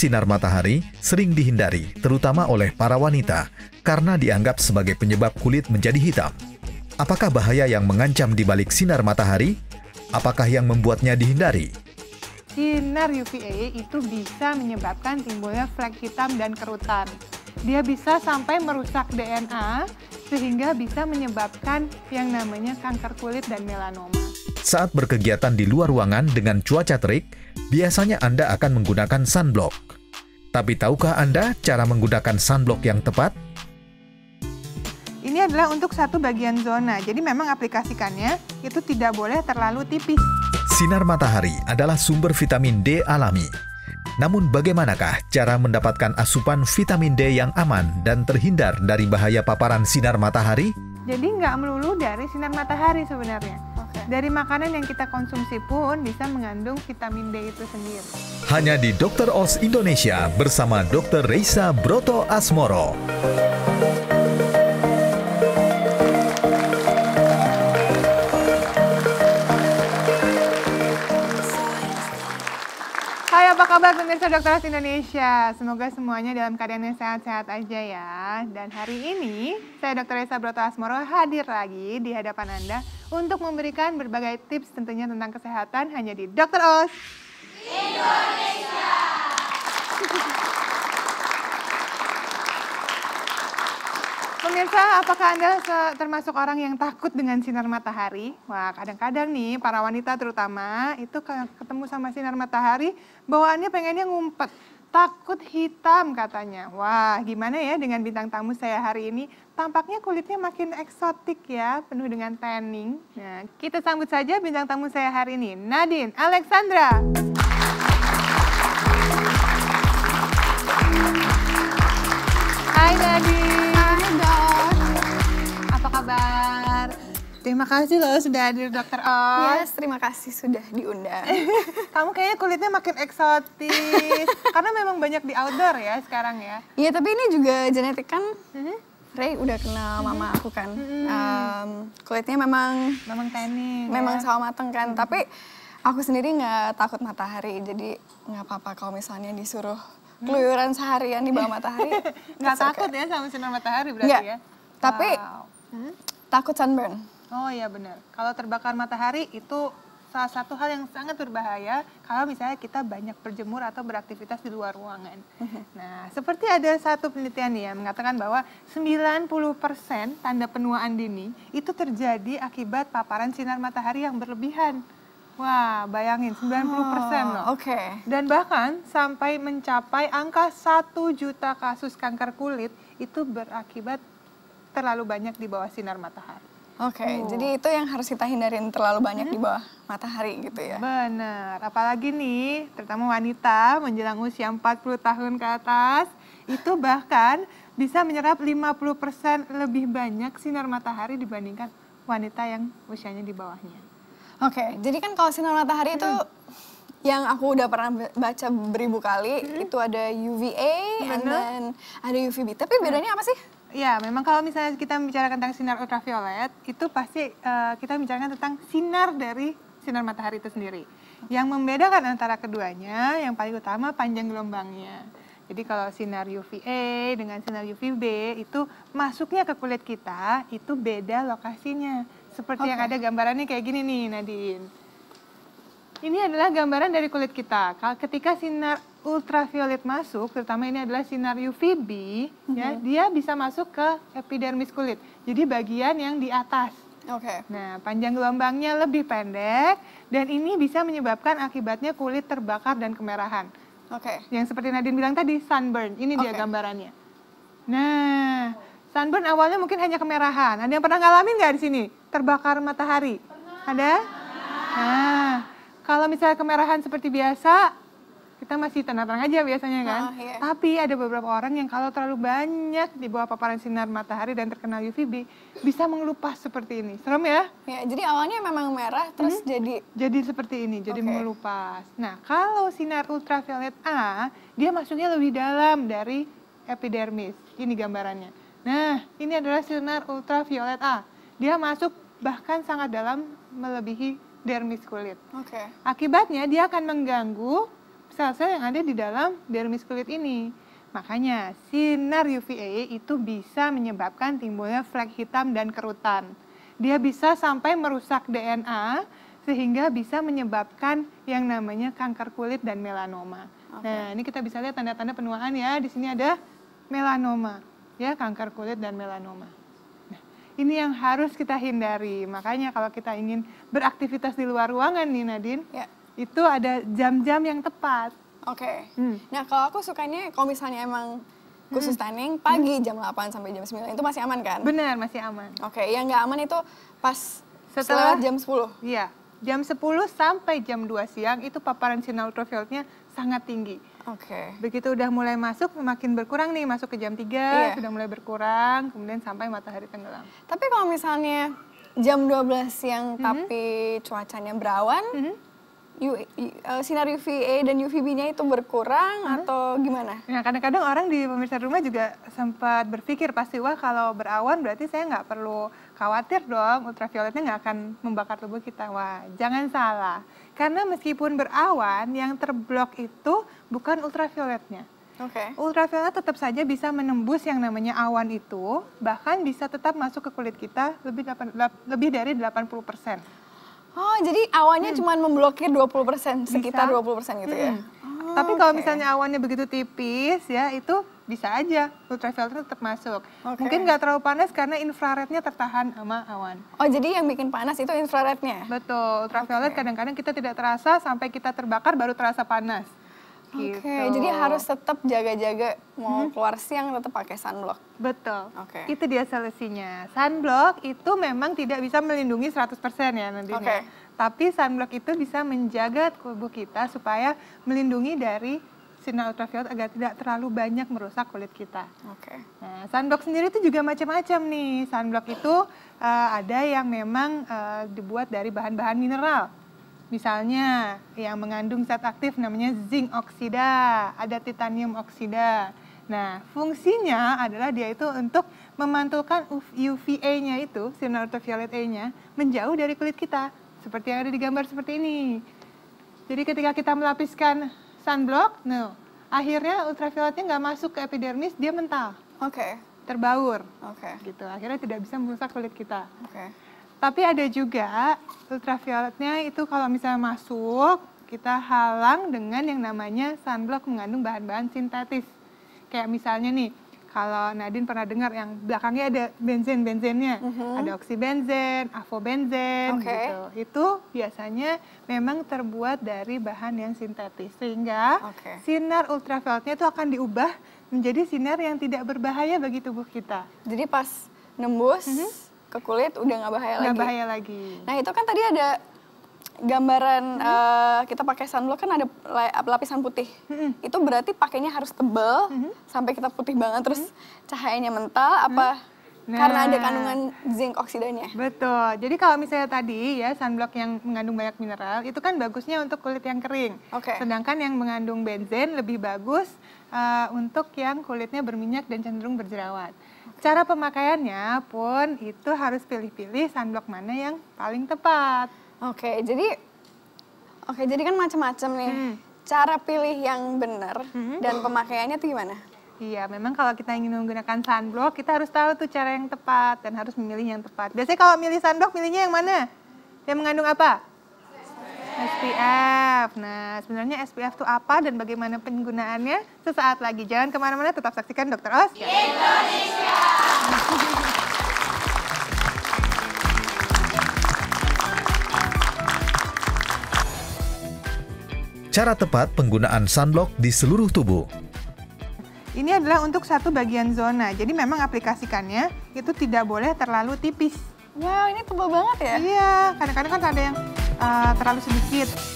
sinar matahari sering dihindari, terutama oleh para wanita, karena dianggap sebagai penyebab kulit menjadi hitam. Apakah bahaya yang mengancam di balik sinar matahari? Apakah yang membuatnya dihindari? Sinar UVA itu bisa menyebabkan timbulnya flek hitam dan kerutan. Dia bisa sampai merusak DNA sehingga bisa menyebabkan yang namanya kanker kulit dan melanoma. Saat berkegiatan di luar ruangan dengan cuaca terik, biasanya Anda akan menggunakan sunblock. Tapi tahukah Anda cara menggunakan sunblock yang tepat? Ini adalah untuk satu bagian zona, jadi memang aplikasikannya itu tidak boleh terlalu tipis. Sinar matahari adalah sumber vitamin D alami. Namun bagaimanakah cara mendapatkan asupan vitamin D yang aman dan terhindar dari bahaya paparan sinar matahari? Jadi nggak melulu dari sinar matahari sebenarnya. Okay. Dari makanan yang kita konsumsi pun bisa mengandung vitamin D itu sendiri. Hanya di Dokter Os Indonesia bersama Dokter Reisa Broto Asmoro. kabar pemirsa Dokter Os Indonesia? Semoga semuanya dalam keadaan yang sehat-sehat aja ya. Dan hari ini saya Dokter Esa Broto Asmoro hadir lagi di hadapan Anda untuk memberikan berbagai tips tentunya tentang kesehatan hanya di Dr. Oz. Indonesia. Pemirsa, apakah Anda termasuk orang yang takut dengan sinar matahari? Wah, kadang-kadang nih para wanita terutama itu ketemu sama sinar matahari, bawaannya pengennya ngumpet takut hitam katanya. Wah, gimana ya dengan bintang tamu saya hari ini? Tampaknya kulitnya makin eksotik ya, penuh dengan tanning. Nah, kita sambut saja bintang tamu saya hari ini, Nadine Alexandra. Hai Nadine. Terima kasih loh sudah hadir dokter Os. Yes, terima kasih sudah diundang. Kamu kayaknya kulitnya makin eksotis. karena memang banyak di outdoor ya sekarang ya. Iya, tapi ini juga genetik kan. Mm Ray udah kenal mm-hmm. mama aku kan. Um, kulitnya memang memang tanning. Ya. Memang ya? sama mateng kan, tapi aku sendiri nggak takut matahari. Jadi nggak apa-apa kalau misalnya disuruh keluyuran seharian di bawah matahari. nggak takut okay. ya sama sinar matahari berarti ya. ya. Tapi wow. hmm? takut sunburn. Oh iya benar. Kalau terbakar matahari itu salah satu hal yang sangat berbahaya kalau misalnya kita banyak berjemur atau beraktivitas di luar ruangan. Nah, seperti ada satu penelitian nih ya mengatakan bahwa 90% tanda penuaan dini itu terjadi akibat paparan sinar matahari yang berlebihan. Wah, bayangin 90% oh, loh. Oke. Okay. Dan bahkan sampai mencapai angka 1 juta kasus kanker kulit itu berakibat terlalu banyak di bawah sinar matahari. Oke, okay, oh. jadi itu yang harus kita hindarin terlalu banyak di bawah matahari gitu ya. Benar, apalagi nih terutama wanita menjelang usia 40 tahun ke atas itu bahkan bisa menyerap 50% lebih banyak sinar matahari dibandingkan wanita yang usianya di bawahnya. Oke, okay, jadi kan kalau sinar matahari itu hmm yang aku udah pernah baca beribu kali hmm. itu ada UVA Bener. and then ada UVB. Tapi bedanya apa sih? Ya, memang kalau misalnya kita membicarakan tentang sinar ultraviolet, itu pasti uh, kita membicarakan tentang sinar dari sinar matahari itu sendiri. Yang membedakan antara keduanya, yang paling utama panjang gelombangnya. Jadi kalau sinar UVA dengan sinar UVB itu masuknya ke kulit kita itu beda lokasinya. Seperti okay. yang ada gambarannya kayak gini nih Nadine. Ini adalah gambaran dari kulit kita. Ketika sinar ultraviolet masuk, terutama ini adalah sinar UVB, mm -hmm. ya, mhm. dia bisa masuk ke epidermis kulit. Jadi bagian yang di atas. Oke. Okay. Nah, panjang gelombangnya lebih pendek dan ini bisa menyebabkan akibatnya kulit terbakar dan kemerahan. Oke. Okay. Yang seperti Nadine bilang tadi sunburn. Ini okay. dia gambarannya. Nah, sunburn awalnya mungkin hanya kemerahan. Ada yang pernah ngalamin nggak di sini? Terbakar matahari? Pernah. Ada? Nah, kalau misalnya kemerahan seperti biasa, kita masih tenang-tenang aja biasanya kan. Oh, iya. Tapi ada beberapa orang yang kalau terlalu banyak di bawah paparan sinar matahari dan terkena UVB bisa mengelupas seperti ini. Serem ya? Ya, jadi awalnya memang merah terus hmm? jadi jadi seperti ini, jadi okay. mengelupas. Nah, kalau sinar ultraviolet A, dia masuknya lebih dalam dari epidermis. Ini gambarannya. Nah, ini adalah sinar ultraviolet A. Dia masuk bahkan sangat dalam melebihi dermis kulit. Okay. Akibatnya dia akan mengganggu sel-sel yang ada di dalam dermis kulit ini. Makanya sinar UVA itu bisa menyebabkan timbulnya flek hitam dan kerutan. Dia bisa sampai merusak DNA sehingga bisa menyebabkan yang namanya kanker kulit dan melanoma. Okay. Nah, ini kita bisa lihat tanda-tanda penuaan ya. Di sini ada melanoma, ya kanker kulit dan melanoma. Ini yang harus kita hindari. Makanya kalau kita ingin beraktivitas di luar ruangan nih Nadine, ya. itu ada jam-jam yang tepat. Oke. Okay. Hmm. Nah kalau aku sukanya kalau misalnya emang khusus hmm. tanning pagi jam 8 sampai jam 9 itu masih aman kan? Benar, masih aman. Oke, okay. yang nggak aman itu pas setelah jam 10. Iya. Jam 10 sampai jam 2 siang itu paparan sinar ultravioletnya sangat tinggi. Oke. Okay. Begitu udah mulai masuk makin berkurang nih, masuk ke jam 3 yeah. sudah mulai berkurang, kemudian sampai matahari tenggelam. Tapi kalau misalnya jam 12 siang mm -hmm. tapi cuacanya berawan, mm -hmm. U, uh, eh, sinar UVA dan UVB-nya itu berkurang hmm. atau gimana? Ya, kadang-kadang orang di pemirsa rumah juga sempat berpikir pasti wah kalau berawan berarti saya nggak perlu khawatir dong ultravioletnya nggak akan membakar tubuh kita. Wah, jangan salah. Karena meskipun berawan, yang terblok itu bukan ultravioletnya. Okay. Ultraviolet tetap saja bisa menembus yang namanya awan itu, bahkan bisa tetap masuk ke kulit kita lebih, 8, lebih dari 80 persen. Oh, jadi awannya hmm. cuma memblokir 20 persen, sekitar bisa. 20 persen gitu ya? hmm. ya? Tapi kalau okay. misalnya awannya begitu tipis ya itu bisa aja ultraviolet tetap masuk. Okay. Mungkin nggak terlalu panas karena infrarednya tertahan sama awan. Oh jadi yang bikin panas itu infrarednya? Betul, ultraviolet kadang-kadang okay. kita tidak terasa sampai kita terbakar baru terasa panas. Oke, okay, gitu. jadi harus tetap jaga-jaga mau hmm. keluar siang tetap pakai sunblock. Betul. Oke. Okay. Itu dia solusinya. Sunblock itu memang tidak bisa melindungi 100% ya nantinya. Okay. Tapi sunblock itu bisa menjaga tubuh kita supaya melindungi dari sinar ultraviolet agar tidak terlalu banyak merusak kulit kita. Oke. Okay. Nah, sunblock sendiri itu juga macam-macam nih. Sunblock itu uh, ada yang memang uh, dibuat dari bahan-bahan mineral. Misalnya yang mengandung zat aktif namanya zinc oksida, ada titanium oksida. Nah, fungsinya adalah dia itu untuk memantulkan UVA-nya itu, sinar ultraviolet A-nya, menjauh dari kulit kita seperti yang ada di gambar seperti ini. Jadi ketika kita melapiskan sunblock, no, nah, akhirnya ultravioletnya nggak masuk ke epidermis, dia mental. Oke. Okay. Terbaur. Oke. Okay. Gitu. Akhirnya tidak bisa merusak kulit kita. Oke. Okay. Tapi ada juga ultravioletnya itu kalau misalnya masuk, kita halang dengan yang namanya sunblock mengandung bahan-bahan sintetis. Kayak misalnya nih, kalau Nadine pernah dengar yang belakangnya ada benzen-benzennya, mm -hmm. ada oksibenzen, avobenzen okay. gitu. Itu biasanya memang terbuat dari bahan yang sintetis sehingga okay. sinar ultravioletnya itu akan diubah menjadi sinar yang tidak berbahaya bagi tubuh kita. Jadi pas nembus mm -hmm ke kulit udah nggak bahaya gak lagi. bahaya lagi. Nah itu kan tadi ada gambaran mm -hmm. uh, kita pakai sunblock kan ada lapisan putih. Mm -hmm. Itu berarti pakainya harus tebel mm -hmm. sampai kita putih banget terus mm -hmm. cahayanya mental apa nah. karena ada kandungan zinc oksidanya. Betul. Jadi kalau misalnya tadi ya sunblock yang mengandung banyak mineral itu kan bagusnya untuk kulit yang kering. Okay. Sedangkan yang mengandung benzen lebih bagus uh, untuk yang kulitnya berminyak dan cenderung berjerawat. Cara pemakaiannya pun itu harus pilih-pilih sunblock mana yang paling tepat. Oke, jadi Oke, jadi kan macam-macam nih. Hmm. Cara pilih yang benar hmm. dan pemakaiannya tuh gimana? Iya, memang kalau kita ingin menggunakan sunblock, kita harus tahu tuh cara yang tepat dan harus memilih yang tepat. Biasanya kalau milih sunblock, milihnya yang mana? Yang mengandung apa? SPF. Nah, sebenarnya SPF itu apa dan bagaimana penggunaannya? Sesaat lagi. Jangan kemana-mana, tetap saksikan Dokter Os. Indonesia. cara tepat penggunaan sunblock di seluruh tubuh. Ini adalah untuk satu bagian zona, jadi memang aplikasikannya itu tidak boleh terlalu tipis. Wow, ini tebal banget ya? Iya, kadang-kadang kan ada yang uh, terlalu sedikit.